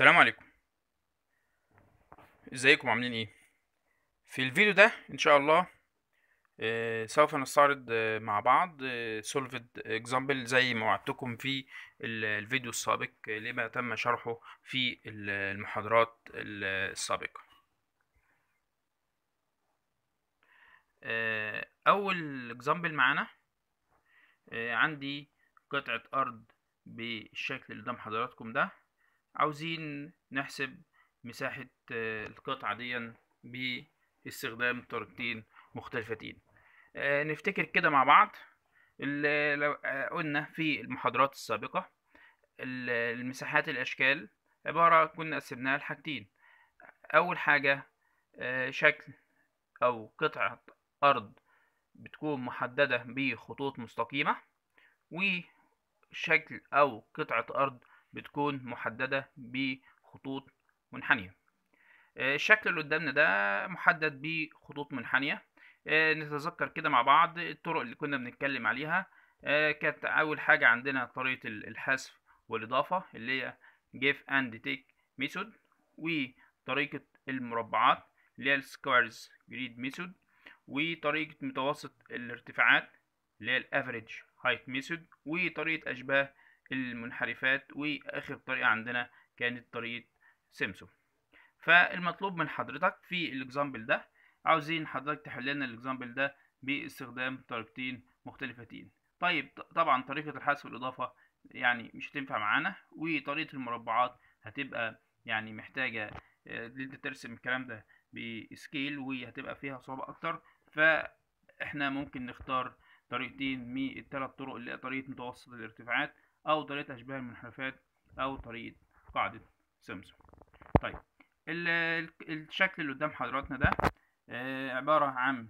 السلام عليكم ازيكم عاملين ايه في الفيديو ده ان شاء الله آه، سوف نستعرض آه، مع بعض آه اكزامبل زي ما وعدتكم في الفيديو السابق آه، لما تم شرحه في المحاضرات السابقة اول اكزامبل معانا عندي قطعة ارض بالشكل اللي قدام حضراتكم ده عاوزين نحسب مساحة آه، القطعة دي باستخدام طريقتين مختلفتين آه، نفتكر كده مع بعض لو آه، قلنا في المحاضرات السابقة المساحات الأشكال عبارة كنا قسمناها لحاجتين أول حاجة شكل أو قطعة أرض بتكون محددة بخطوط مستقيمة وشكل أو قطعة أرض بتكون محددة بخطوط منحنية آه، الشكل اللي قدامنا ده محدد بخطوط منحنية آه، نتذكر كده مع بعض الطرق اللي كنا بنتكلم عليها آه، كانت أول حاجة عندنا طريقة الحذف والإضافة اللي هي give and take method وطريقة المربعات اللي هي السكويرز جريد ميثود وطريقة متوسط الارتفاعات اللي هي الافريج هايت ميثود وطريقة أشباه المنحرفات واخر طريقه عندنا كانت طريقه سمسم فالمطلوب من حضرتك في الاكزامبل ده عاوزين حضرتك تحل لنا الاكزامبل ده باستخدام طريقتين مختلفتين طيب طبعا طريقه الحذف والاضافه يعني مش هتنفع معانا وطريقه المربعات هتبقى يعني محتاجه آه، ان انت ترسم الكلام ده بسكيل وهتبقى فيها صعوبه اكتر فاحنا ممكن نختار طريقتين من الثلاث طرق اللي هي طريقه متوسط الارتفاعات أو طريقة أشباه المنحرفات أو طريقة قاعدة سمسم طيب الشكل اللي قدام حضراتنا ده آه، عبارة عن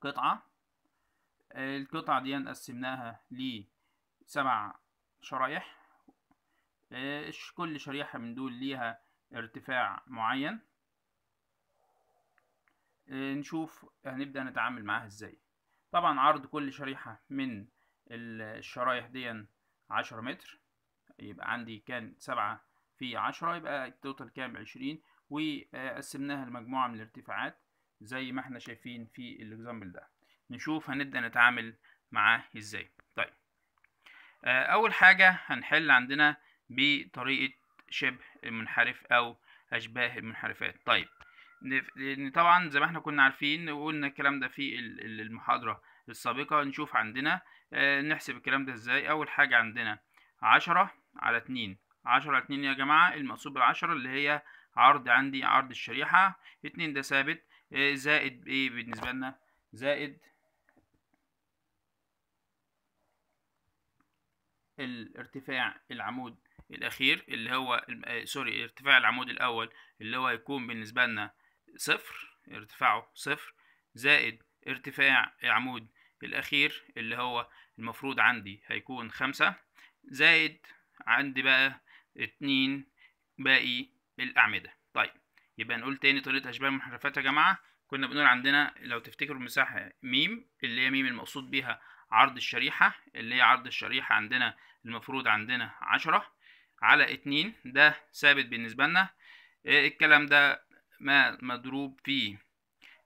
قطعة القطعة دي قسمناها لسبع شرايح آه، كل شريحة من دول ليها ارتفاع معين آه، نشوف هنبدأ نتعامل معاها ازاي طبعا عرض كل شريحة من الشرايح دي عشرة متر يبقى عندي كان سبعة في عشرة يبقى التوتال كام عشرين وقسمناها لمجموعة من الارتفاعات زي ما احنا شايفين في الاكزامبل ده نشوف هنبدأ نتعامل معاه ازاي طيب آه، اول حاجة هنحل عندنا بطريقة شبه المنحرف او اشباه المنحرفات طيب طبعا زي ما احنا كنا عارفين وقلنا الكلام ده في المحاضرة السابقة نشوف عندنا آه، نحسب الكلام ده ازاي أول حاجة عندنا عشرة على اتنين عشرة على اتنين يا جماعة المقصود بالعشرة اللي هي عرض عندي عرض الشريحة اتنين ده ثابت آه، زائد ايه بالنسبة لنا زائد الارتفاع العمود الأخير اللي هو آه، سوري ارتفاع العمود الأول اللي هو هيكون بالنسبة لنا صفر ارتفاعه صفر زائد ارتفاع العمود الأخير اللي هو المفروض عندي هيكون خمسة زائد عندي بقى اتنين باقي الأعمدة طيب يبقى نقول تاني طريقة أشباه المنحرفات يا جماعة كنا بنقول عندنا لو تفتكروا المساحة ميم اللي هي ميم المقصود بيها عرض الشريحة اللي هي عرض الشريحة عندنا المفروض عندنا عشرة على اتنين ده ثابت بالنسبة لنا آه، الكلام ده ما مضروب في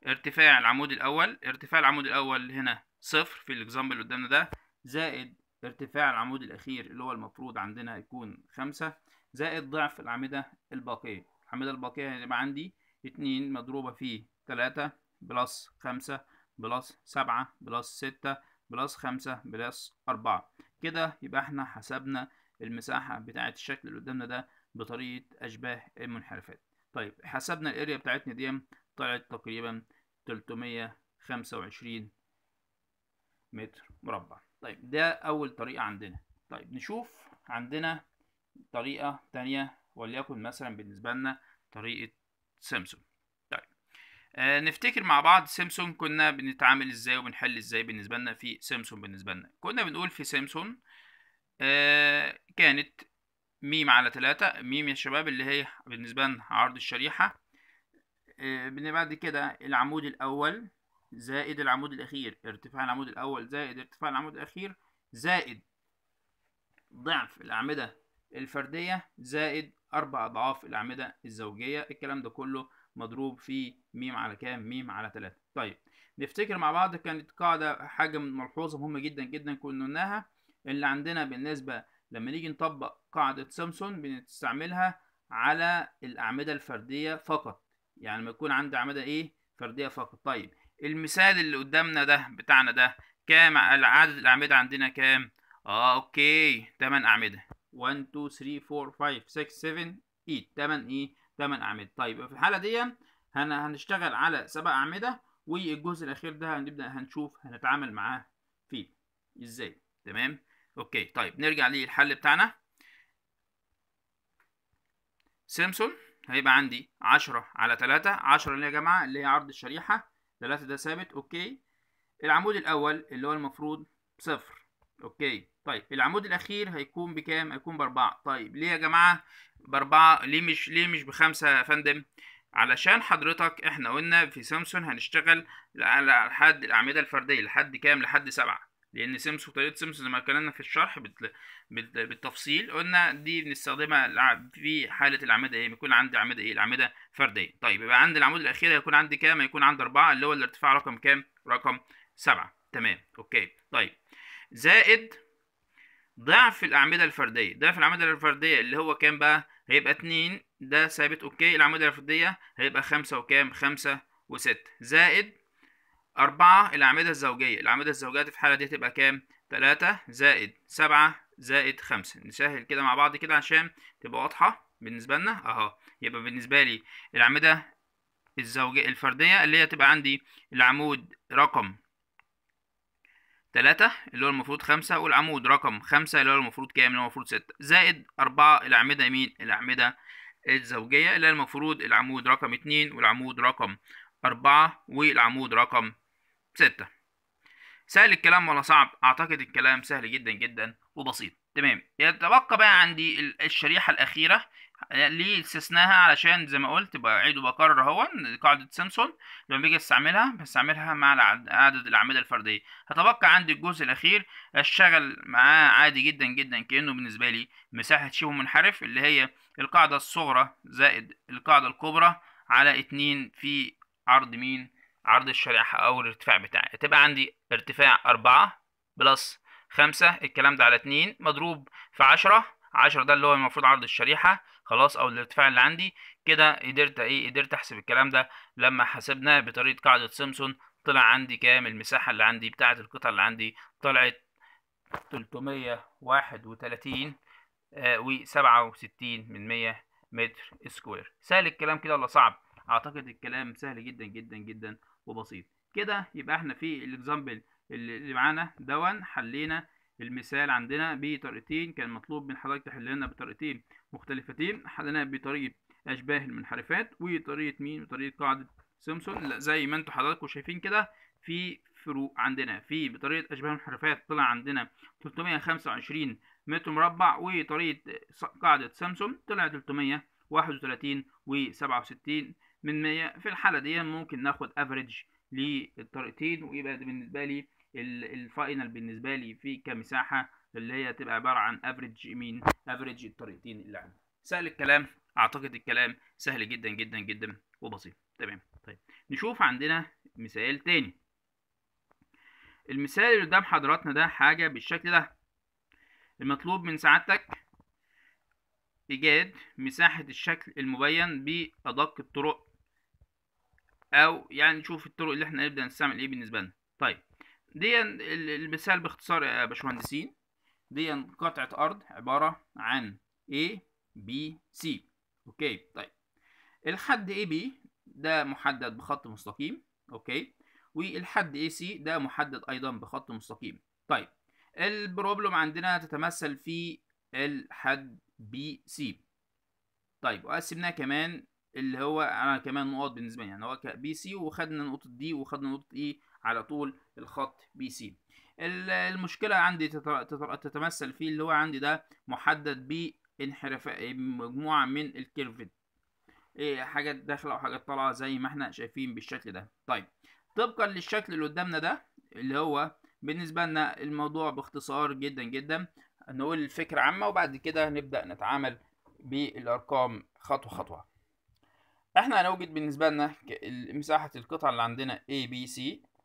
ارتفاع العمود الأول ارتفاع العمود الأول هنا صفر في الاكزامبل اللي قدامنا ده زائد ارتفاع العمود الاخير اللي هو المفروض عندنا يكون خمسة زائد ضعف الاعمدة الباقية الاعمدة الباقية هيبقى يعني عندي اتنين مضروبة في تلاتة بلس خمسة بلس سبعة بلس ستة بلس خمسة بلس أربعة كده يبقى احنا حسبنا المساحة بتاعة الشكل اللي قدامنا ده بطريقة أشباه المنحرفات طيب حسبنا الاريا بتاعتنا دي طلعت تقريبا تلتمية خمسة وعشرين متر مربع طيب ده أول طريقة عندنا طيب نشوف عندنا طريقة تانية وليكن مثلا بالنسبة لنا طريقة سامسونج طيب آه نفتكر مع بعض سامسونج كنا بنتعامل ازاي وبنحل ازاي بالنسبة لنا في سامسونج بالنسبة لنا كنا بنقول في سامسونج آه كانت ميم على تلاتة ميم يا شباب اللي هي بالنسبة لنا عرض الشريحة آه بعد كده العمود الأول زائد العمود الأخير ارتفاع العمود الأول زائد ارتفاع العمود الأخير زائد ضعف الأعمدة الفردية زائد أربع أضعاف الأعمدة الزوجية الكلام ده كله مضروب في م على كام م على تلاتة طيب نفتكر مع بعض كانت قاعدة حاجة ملحوظة مهمة جدا جدا كنا قلناها اللي عندنا بالنسبة لما نيجي نطبق قاعدة سامسون بنستعملها على الأعمدة الفردية فقط يعني لما يكون عندي أعمدة إيه فردية فقط طيب المثال اللي قدامنا ده بتاعنا ده كام عدد الأعمدة عندنا كام؟ اه اوكي 8 أعمدة 1 2 3 4 5 6 7 8 8 ايه 8 أعمدة طيب في الحالة دي هنشتغل على سبع أعمدة والجزء الأخير ده هنبدأ هنشوف هنتعامل معاه فيه ازاي تمام اوكي طيب نرجع للحل بتاعنا سيمسون هيبقى عندي 10 على 3 10 اللي يا جماعة اللي هي عرض الشريحة ثلاثة ده ثابت اوكي العمود الاول اللي هو المفروض صفر اوكي طيب العمود الاخير هيكون بكام هيكون باربعة طيب ليه يا جماعة باربعة ليه مش ليه مش بخمسة يا فندم علشان حضرتك احنا قلنا في سامسونج هنشتغل على حد الاعمدة الفردية لحد كام لحد سبعة لان سيمسونج طريقه سيمسونج زي ما اتكلمنا في الشرح بالتفصيل قلنا دي بنستخدمها في حاله الاعمده ايه بيكون عندي اعمده ايه الاعمده فرديه طيب يبقى عندي العمود الاخير هيكون عندي كام هيكون عندي اربعة اللي هو الارتفاع رقم كام رقم سبعة تمام اوكي طيب زائد ضعف الاعمده الفرديه ضعف الاعمده الفرديه اللي هو كام بقى هيبقى اتنين ده ثابت اوكي العمودة الفرديه هيبقى خمسة وكام خمسة وستة زائد أربعة الأعمدة الزوجية الأعمدة الزوجية في الحالة دي هتبقى كام؟ تلاتة زائد سبعة زائد خمسة نسهل كده مع بعض كده عشان تبقى واضحة بالنسبة لنا أهو يبقى بالنسبة لي الأعمدة الزوجية الفردية اللي هي تبقى عندي العمود رقم تلاتة اللي هو المفروض خمسة والعمود رقم خمسة اللي هو المفروض كام اللي هو المفروض ستة زائد أربعة الأعمدة مين الأعمدة الزوجية اللي هي المفروض العمود رقم اتنين والعمود رقم أربعة والعمود رقم ستة سهل الكلام ولا صعب اعتقد الكلام سهل جدا جدا وبسيط تمام يتبقى بقى عندي الشريحة الأخيرة آه، ليه استثناها علشان زي ما قلت بعيد وبكرر اهو قاعدة سامسون لما بيجي استعملها بستعملها مع عدد الأعمدة الفردية هتبقى عندي الجزء الأخير أشتغل معاه عادي جدا جدا كأنه بالنسبة لي مساحة شبه منحرف اللي هي القاعدة الصغرى زائد القاعدة الكبرى على اتنين في عرض مين عرض الشريحة أو الارتفاع بتاعي هتبقى عندي ارتفاع أربعة بلس خمسة الكلام ده على اتنين مضروب في عشرة عشرة ده اللي هو المفروض عرض الشريحة خلاص أو الارتفاع اللي عندي كده قدرت إيه قدرت أحسب الكلام ده لما حسبنا بطريقة قاعدة سيمسون طلع عندي كام المساحة اللي عندي بتاعة القطع اللي عندي طلعت تلتمية واحد وتلاتين آه، وسبعة وستين من مية متر سكوير سهل الكلام كده ولا صعب؟ أعتقد الكلام سهل جدا جدا جدا وبسيط كده يبقى احنا في الاكزامبل اللي معانا دون حلينا المثال عندنا بطريقتين كان مطلوب من حضرتك تحل لنا بطريقتين مختلفتين حليناها بطريقه اشباه المنحرفات وطريقه مين وطريقه قاعده سيمسون لا زي ما انتم حضراتكم شايفين كده في فروق عندنا في بطريقه اشباه المنحرفات طلع عندنا 325 متر مربع وطريقه قاعده سيمسون طلع 331 و67 من 100 في الحالة دي ممكن ناخد افريج للطريقتين ويبقى بالنسبة لي الفاينل بالنسبة لي في كمساحة اللي هي تبقى عبارة عن افريج مين افريج الطريقتين اللي عندي سهل الكلام اعتقد الكلام سهل جدا جدا جدا وبسيط تمام طيب نشوف عندنا مثال تاني المثال اللي قدام حضراتنا ده حاجة بالشكل ده المطلوب من سعادتك إيجاد مساحة الشكل المبين بأدق الطرق او يعني نشوف الطرق اللي احنا نبدا نستعمل ايه بالنسبه لنا طيب دي المثال باختصار يا باشمهندسين دي قطعه ارض عباره عن A B C اوكي طيب الحد AB ده محدد بخط مستقيم اوكي والحد AC ده محدد ايضا بخط مستقيم طيب البروبلم عندنا تتمثل في الحد BC طيب وقسمناه كمان اللي هو انا كمان نقاط بالنسبه لي يعني هو بي سي وخدنا نقطه دي وخدنا نقطه اي e على طول الخط بي سي المشكله عندي تتمثل في اللي هو عندي ده محدد بانحراف مجموعه من الكيرفد إيه حاجات داخله وحاجات طالعه زي ما احنا شايفين بالشكل ده طيب طبقا للشكل اللي قدامنا ده اللي هو بالنسبه لنا الموضوع باختصار جدا جدا نقول الفكره عامه وبعد كده نبدا نتعامل بالارقام خطوه خطوه احنا هنوجد بالنسبة لنا مساحة القطعة اللي عندنا ABC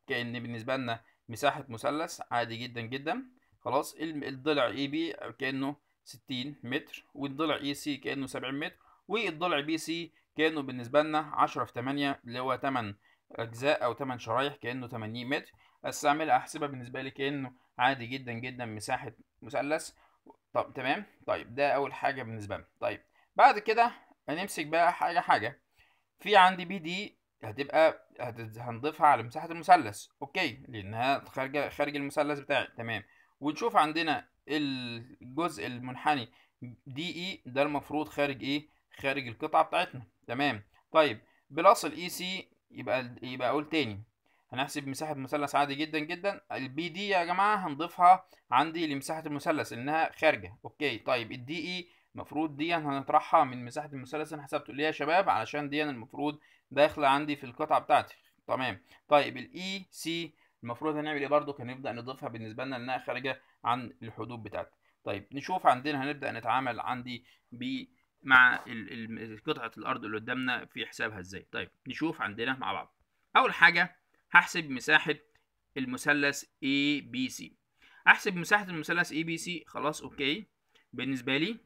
كأن بالنسبة لنا مساحة مثلث عادي جدا جدا خلاص الضلع AB كأنه 60 متر والضلع EC كأنه 70 متر والضلع BC كأنه بالنسبة لنا 10 في 8 اللي هو 8 أجزاء أو 8 شرايح كأنه 80 متر استعمل احسبها بالنسبة لي كأنه عادي جدا جدا مساحة مثلث طب تمام طيب ده أول حاجة بالنسبة لنا طيب بعد كده هنمسك بقى حاجة حاجة في عندي بي دي هتبقى هنضيفها على مساحة المثلث اوكي لانها خارجة خارج المثلث بتاعي تمام ونشوف عندنا الجزء المنحني دي اي e ده المفروض خارج ايه خارج القطعة بتاعتنا تمام طيب بلس الاي سي e يبقى يبقى اقول تاني هنحسب مساحة مثلث عادي جدا جدا البي دي يا جماعة هنضيفها عندي لمساحة المثلث انها خارجة اوكي طيب الدي اي المفروض دي هنطرحها من مساحة المثلث انا حسبته ليه يا شباب علشان دي المفروض داخلة عندي في القطعة بتاعتي تمام طيب E C المفروض هنعمل ايه برضه كان نبدأ نضيفها بالنسبة لنا لانها خارجة عن الحدود بتاعتي طيب نشوف عندنا هنبدأ نتعامل عندي ب مع قطعة الأرض اللي قدامنا في حسابها ازاي طيب نشوف عندنا مع بعض أول حاجة هحسب مساحة المثلث ABC هحسب مساحة المثلث ABC خلاص أوكي بالنسبة لي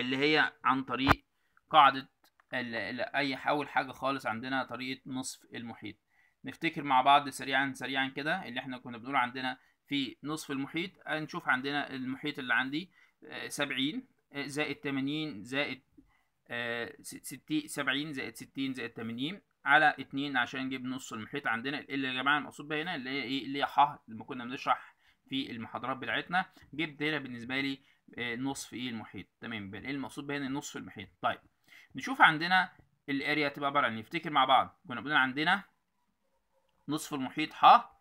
اللي هي عن طريق قاعدة أي أول حاجة خالص عندنا طريقة نصف المحيط نفتكر مع بعض سريعا سريعا كده اللي احنا كنا بنقول عندنا في نصف المحيط هنشوف عندنا المحيط اللي عندي آه، سبعين آه، زائد تمانين زائد آه، ستين سبعين زائد ستين زائد تمانين على اتنين عشان نجيب نص المحيط عندنا اللي يا جماعة المقصود بها هنا اللي هي ايه اللي هي ح لما كنا بنشرح في المحاضرات بتاعتنا جبت هنا بالنسبه لي آه، نصف ايه المحيط تمام يبقى ايه المقصود بهنا النصف المحيط طيب نشوف عندنا الاريا تبقى عباره عن إيه؟ نفتكر مع بعض كنا بنقول عندنا نصف المحيط ح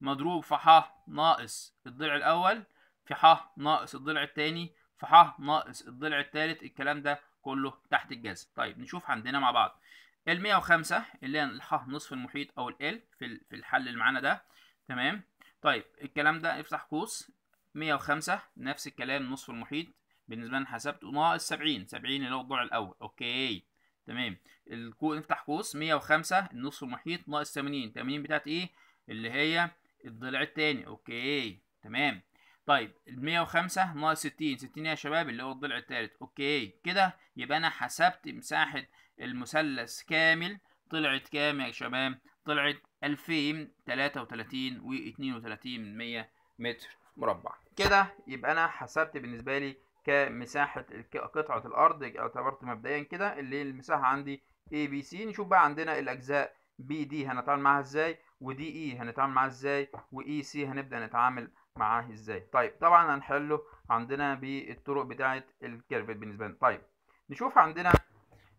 مضروب في ح ناقص الضلع الاول في ح ناقص الضلع الثاني في ح ناقص الضلع الثالث الكلام ده كله تحت الجذر طيب نشوف عندنا مع بعض ال 105 اللي هي الح نصف المحيط او ال في الحل اللي معانا ده تمام طيب الكلام ده افتح قوس 105 نفس الكلام نصف المحيط بالنسبه لنا حسبته ناقص 70 70 اللي هو الضلع الاول اوكي تمام الكو نفتح قوس 105 النصف المحيط ناقص 80 80 بتاعت ايه اللي هي الضلع الثاني اوكي تمام طيب ال 105 ناقص 60 60 يا شباب اللي هو الضلع الثالث اوكي كده يبقى انا حسبت مساحه المثلث كامل طلعت كام يا شباب طلعت 2033 و32 من 100 متر مربع كده يبقى انا حسبت بالنسبه لي كمساحه قطعه الارض اعتبرت مبدئيا كده اللي المساحه عندي اي بي سي نشوف بقى عندنا الاجزاء بي دي هنتعامل معاها ازاي ودي اي e هنتعامل معاها ازاي واي سي e هنبدا نتعامل معاه ازاي طيب طبعا هنحله عندنا بالطرق بتاعه الكيرف بالنسبه لنا طيب نشوف عندنا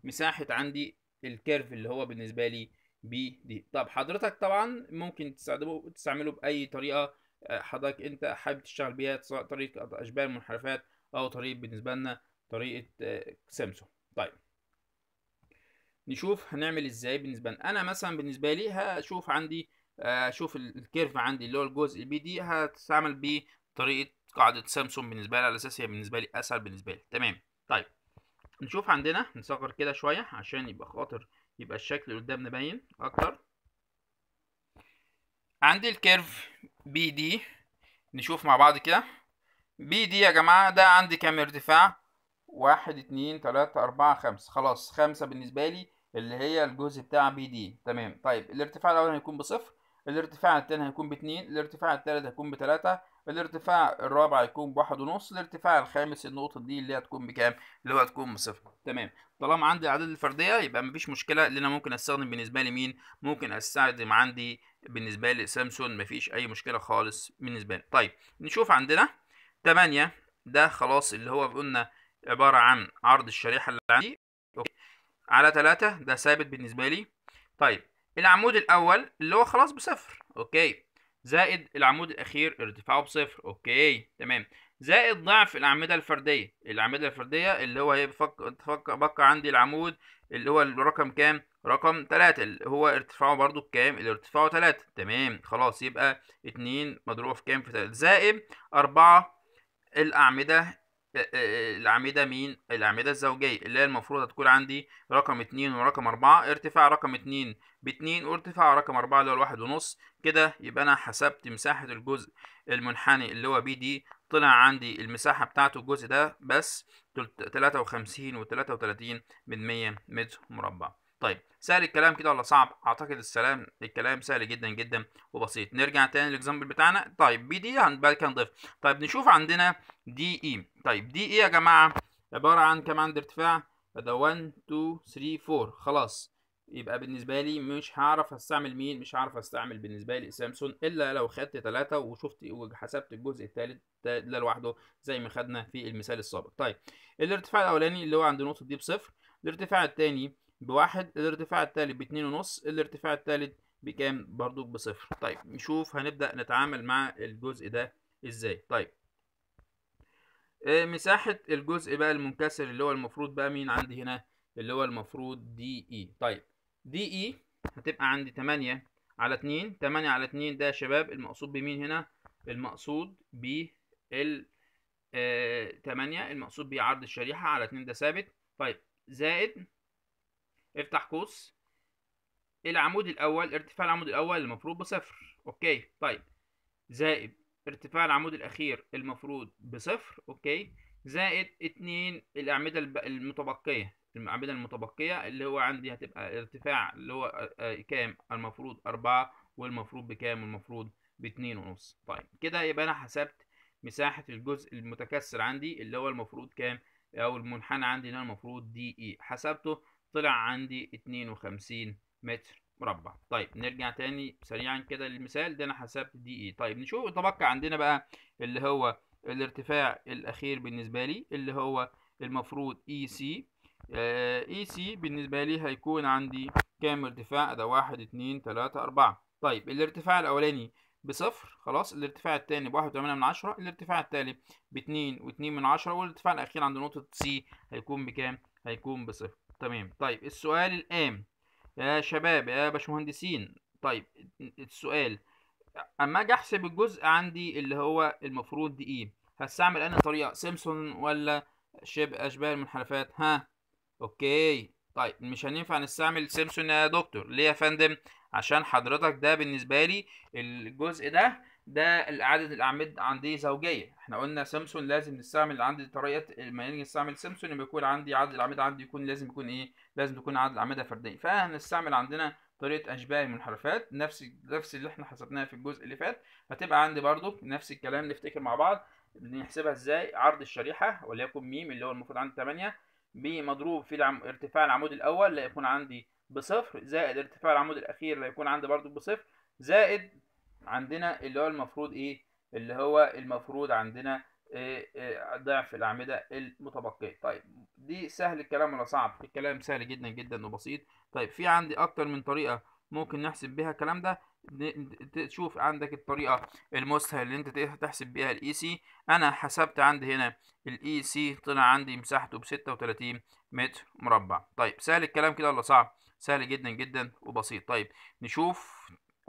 مساحه عندي الكيرف اللي هو بالنسبه لي بي دي طب حضرتك طبعا ممكن تستخدمه تستعمله باي طريقه آه، حضرتك انت حابب تشتغل بيها سواء طريقه اشباه المنحرفات او طريقه بالنسبه لنا طريقه آه، سامسونج طيب نشوف هنعمل ازاي بالنسبه لنا انا مثلا بالنسبه لي هشوف عندي اشوف آه، الكيرف عندي اللي هو الجزء البي دي هتستعمل بطريقه قاعده سامسونج بالنسبه لي على اساس هي بالنسبه لي اسهل بالنسبه لي تمام طيب نشوف عندنا نصغر كده شويه عشان يبقى خاطر يبقى الشكل اللي قدامنا باين اكتر عندي الكيرف بي دي نشوف مع بعض كده بي دي يا جماعة ده عندي كام ارتفاع واحد اتنين تلاتة اربعة خمسة خلاص خمسة بالنسبة لي اللي هي الجزء بتاع بي دي تمام طيب الارتفاع الاول هيكون بصفر الارتفاع التاني هيكون باتنين الارتفاع التالت هيكون بتلاتة الارتفاع الرابع هيكون بواحد ونص الارتفاع الخامس النقطة دي اللي هتكون بكام؟ اللي هو هتكون بصفر تمام طالما عندي الأعداد الفردية يبقى مفيش مشكلة اللي أنا ممكن أستخدم بالنسبة لي مين؟ ممكن أستخدم عندي بالنسبة لي سامسون مفيش أي مشكلة خالص بالنسبة لي طيب نشوف عندنا 8 ده خلاص اللي هو قلنا عبارة عن عرض الشريحة اللي عندي أوكي. على 3 ده ثابت بالنسبة لي طيب العمود الأول اللي هو خلاص بصفر أوكي زائد العمود الاخير ارتفاعه بصفر اوكي تمام زائد ضعف الاعمده الفرديه الاعمده الفرديه اللي هو بقى عندي العمود اللي هو الرقم كام رقم 3 اللي هو ارتفاعه برضو بكام اللي ارتفاعه 3 تمام خلاص يبقى 2 مضروبه في كام في 3 زائد 4 الاعمده آه، آه، آه، الأعمدة مين؟ الأعمدة الزوجية اللي هي المفروض هتكون عندي رقم اتنين ورقم أربعة ارتفاع رقم اتنين باتنين وارتفاع رقم أربعة اللي هو الواحد ونص كده يبقى أنا حسبت مساحة الجزء المنحني اللي هو بي دي طلع عندي المساحة بتاعته الجزء ده بس تلاتة وخمسين وتلاتة وتلاتين من مية متر مربع طيب سهل الكلام كده ولا صعب اعتقد السلام الكلام سهل جدا جدا وبسيط نرجع تاني للاكزامبل بتاعنا طيب بي دي e بعد كده نضيف طيب نشوف عندنا دي اي e. طيب دي اي e يا جماعه عباره عن كم ارتفاع ده 1 2 3 4 خلاص يبقى بالنسبه لي مش هعرف استعمل مين مش هعرف استعمل بالنسبه لي سامسونج الا لو خدت ثلاثه وشفت وحسبت الجزء الثالث ده لوحده زي ما خدنا في المثال السابق طيب الارتفاع الاولاني اللي هو عند نقطه دي بصفر الارتفاع الثاني بواحد الارتفاع التالي باتنين ونص الارتفاع التالت بكام برضو بصفر طيب نشوف هنبدأ نتعامل مع الجزء ده ازاي طيب آه، مساحة الجزء بقى المنكسر اللي هو المفروض بقى مين عندي هنا اللي هو المفروض دي اي e. طيب دي اي e هتبقى عندي 8 على 2 8 على 2 ده يا شباب المقصود بمين هنا المقصود ب ال 8 آه، المقصود بيه عرض الشريحة على 2 ده ثابت طيب زائد افتح قوس العمود الاول ارتفاع العمود الاول المفروض بصفر اوكي طيب زائد ارتفاع العمود الاخير المفروض بصفر اوكي زائد اتنين الاعمده المتبقيه الاعمده المتبقيه اللي هو عندي هتبقى ارتفاع اللي هو آه، آه، كام المفروض أربعة والمفروض بكام المفروض باتنين ونص طيب كده يبقى انا حسبت مساحه الجزء المتكسر عندي اللي هو المفروض كام او المنحنى عندي اللي هو المفروض دي اي حسبته طلع عندي 52 متر مربع طيب نرجع تاني سريعا كده للمثال ده انا حسبت دي اي طيب نشوف تبقى عندنا بقى اللي هو الارتفاع الاخير بالنسبه لي اللي هو المفروض اي سي اي سي بالنسبه لي هيكون عندي كام ارتفاع ده واحد اتنين تلاتة اربعة طيب الارتفاع الاولاني بصفر خلاص الارتفاع الثاني بواحد وثمانية من عشرة الارتفاع الثالث باتنين واتنين من عشرة والارتفاع الأخير عند نقطة سي هيكون بكام؟ هيكون بصفر تمام طيب السؤال الآن يا شباب يا باشمهندسين طيب السؤال اما اجي احسب الجزء عندي اللي هو المفروض دي ايه هستعمل انا طريقه سيمسون ولا شبه اشباه المنحرفات ها اوكي طيب مش هننفع نستعمل سيمسون يا دكتور ليه يا فندم عشان حضرتك ده بالنسبه لي الجزء ده ده اعاده الاعمد عندي زوجيه احنا قلنا سامسون لازم نستعمل عندي طريقه لما نيجي نستعمل سامسون لما يكون عندي عدد الاعمده عندي يكون لازم يكون ايه لازم تكون عدد الاعمده فرديه فهنستعمل عندنا طريقه اشباه المنحرفات نفس نفس اللي احنا حسبناها في الجزء اللي فات هتبقى عندي برضو نفس الكلام نفتكر مع بعض بنحسبها ازاي عرض الشريحه وليكن م اللي هو المفروض عندي 8 بمضروب في العم... ارتفاع العمود الاول ليكون يكون عندي بصفر زائد ارتفاع العمود الاخير ليكون يكون عندي برضو بصفر زائد عندنا اللي هو المفروض ايه اللي هو المفروض عندنا إيه؟ إيه؟ ضعف الأعمدة المتبقية طيب دي سهل الكلام ولا صعب الكلام سهل جدا جدا وبسيط طيب في عندي أكتر من طريقة ممكن نحسب بها الكلام ده تشوف عندك الطريقة المسهل اللي انت تحسب بيها الاي سي e انا حسبت عندي هنا الاي سي e طلع عندي مساحته ب 36 متر مربع طيب سهل الكلام كده ولا صعب سهل جدا جدا وبسيط طيب نشوف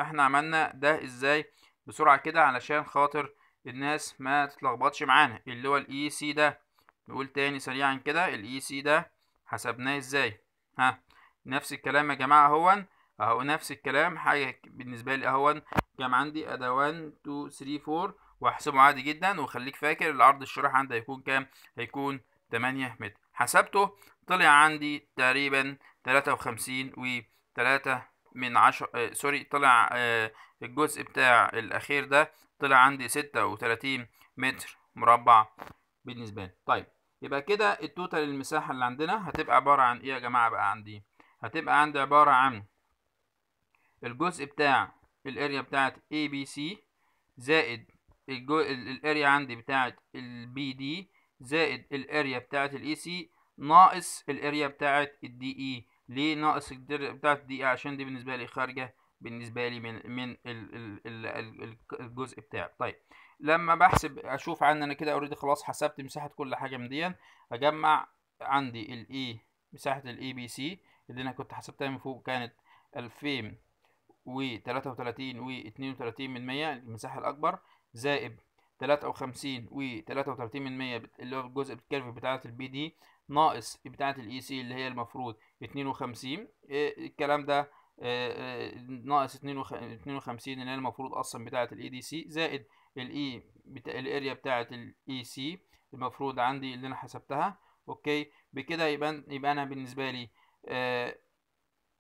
احنا عملنا ده ازاي بسرعة كده علشان خاطر الناس ما تتلخبطش معانا اللي هو الاي سي e ده نقول تاني سريعا كده الاي سي e ده حسبناه ازاي ها نفس الكلام يا جماعة اهون اهو نفس الكلام حاجة بالنسبة لي اهون كام عندي ادا 1 2 3 4 واحسبه عادي جدا وخليك فاكر العرض الشراح عندي هيكون كام هيكون 8 متر حسبته طلع عندي تقريبا 53 و 3 من عشر آه، سوري طلع آه، الجزء بتاع الأخير ده طلع عندي ستة وتلاتين متر مربع بالنسبة لي طيب يبقى كده التوتال المساحة اللي عندنا هتبقى عبارة عن إيه يا جماعة بقى عندي هتبقى عندي عبارة عن الجزء بتاع الاريا بتاعت ABC زائد الاريا عندي بتاعت البي دي زائد الاريا بتاعت الاي سي e ناقص الاريا بتاعت الدي اي ليه ناقص الدر بتاعت دي عشان دي بالنسبة لي خارجة بالنسبة لي من من ال ال ال الجزء بتاعي طيب لما بحسب اشوف عندي انا كده اوريدي خلاص حسبت مساحة كل حاجة من دي اجمع عندي الاي مساحة الاي بي سي اللي انا كنت حسبتها من فوق كانت 2000 و33 و32% من المساحة الأكبر زائد تلاتة وخمسين وتلاتة وتلاتين من مية اللي هو الجزء الكيرف بتاعة البي دي ناقص بتاعة الاي سي e اللي هي المفروض اتنين وخمسين آه، الكلام ده آه، آه، ناقص اتنين وخمسين اللي هي المفروض اصلا بتاعة الاي دي e سي زائد الاي e بتاع الاريا بتاعة الاي سي المفروض عندي اللي انا حسبتها اوكي بكده يبقى يبقى انا بالنسبة لي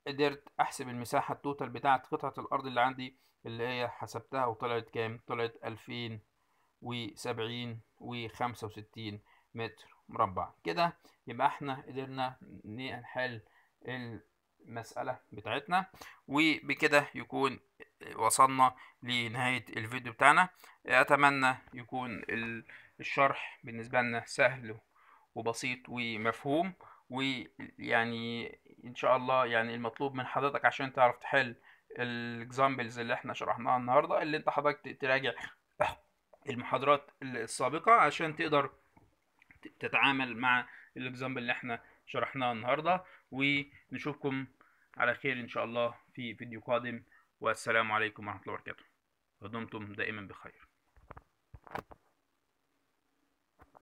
قدرت احسب المساحة التوتال بتاعة قطعة الارض اللي عندي اللي هي حسبتها وطلعت كام؟ طلعت الفين و70 و65 متر مربع كده يبقى احنا قدرنا نحل المسألة بتاعتنا وبكده يكون وصلنا لنهاية الفيديو بتاعنا أتمنى يكون الشرح بالنسبة لنا سهل وبسيط ومفهوم ويعني إن شاء الله يعني المطلوب من حضرتك عشان تعرف تحل الاكزامبلز اللي احنا شرحناها النهاردة اللي انت حضرتك تراجع المحاضرات السابقة عشان تقدر تتعامل مع الاكزامبل اللي احنا شرحناه النهاردة ونشوفكم على خير ان شاء الله في فيديو قادم والسلام عليكم ورحمة الله وبركاته ودمتم دائما بخير